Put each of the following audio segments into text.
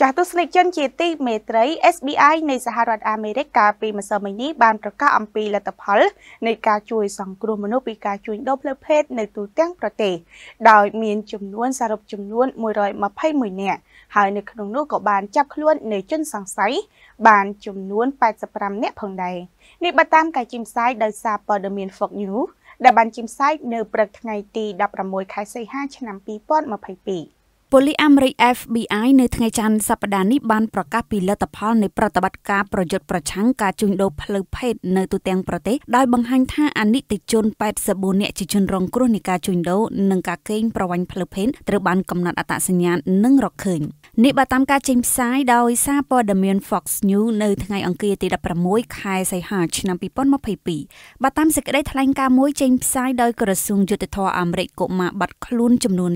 ចាស់ទស្សនិកជនជាទីមេត្រី SBI នៃសហរដ្ឋអាមេរិកកាលពីម្សិលមិញនេះបានប្រកាសអំពីលទ្ធផលនៃការជួយសង្គ្រោះមនុស្សពីការជួញដូរផ្លូវភេទនៅទូទាំងប្រទេសដោយមានចំនួនសរុបចំនួន121នាក់ហើយនៅក្នុងនោះក៏បានចាប់ខ្លួននៅជនសង្ស័យបានចំនួន85នាក់ផងដែរនេះបើតាមការជីមផ្សាយដោយសារព័ត៌មាន Fox News ដែលបានជីមផ្សាយនៅព្រឹកថ្ងៃទី16ខែសីហាឆ្នាំ2022ប៉ូលីសអាមេរិក FBI នៅថ្ងៃច័ន្ទសប្តាហ៍នេះបានប្រកាសពីលទ្ធផលនៃប្រតិបត្តិការប្រយុទ្ធប្រឆាំងការជួញដូរផ្លូវភេទនៅទូទាំងប្រទេសដោយបង្ហាញថាអនិច្ចជន84នាក់ជាជនរងគ្រោះនៃការជួញដូរនិងការកេងប្រវ័ញ្ចផ្លូវភេទត្រូវបានកំណត់អត្តសញ្ញាណនិងរកឃើញនេះបើតាមការចេញផ្សាយដោយសារព័ត៌មាន Fox News នៅថ្ងៃអង្គារទី16ខែសីហាឆ្នាំ2022បើតាមសេចក្តីថ្លែងការណ៍មួយចេញផ្សាយដោយក្រសួងយុទ្ធភ័ពអាមេរិកកុមារបាត់ខ្លួនចំនួន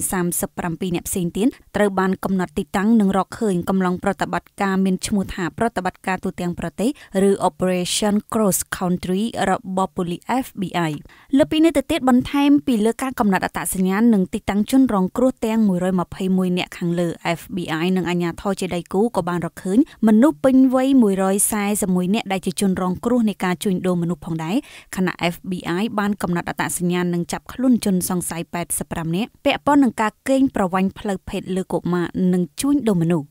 37នាក់ផ្សេងទៀតទៀតត្រូវបានកំណត់ទីតាំងនិងរកឃើញកម្លាំងប្រតិបត្តិការមានឈ្មោះថាប្រតិបត្តិការទូទាំងប្រទេសឬ Operation Cross Country របស់ប៉ូលីស FBI លើពីនេះទៅទៀតបន្ថែមពីលើការកំណត់អត្តសញ្ញាណនិងទីតាំងជនរងគ្រោះទាំង121នាក់ខាងលើ FBI និងអាជ្ញាធរជាដៃគូក៏បានរកឃើញមនុស្សពេញវ័យ141នាក់ដែលជាជនរងគ្រោះនៃការជួញដូរមនុស្សផងដែរខណៈ FBI បានកំណត់អត្តសញ្ញាណនិងចាប់ខ្លួនជនសង្ស័យ85នាក់ពាក់ព័ន្ធនឹងការកេងប្រវ័ញ្ចផ្លូវភភេទលើកុមារនិងជួញដូរមនុស្ស។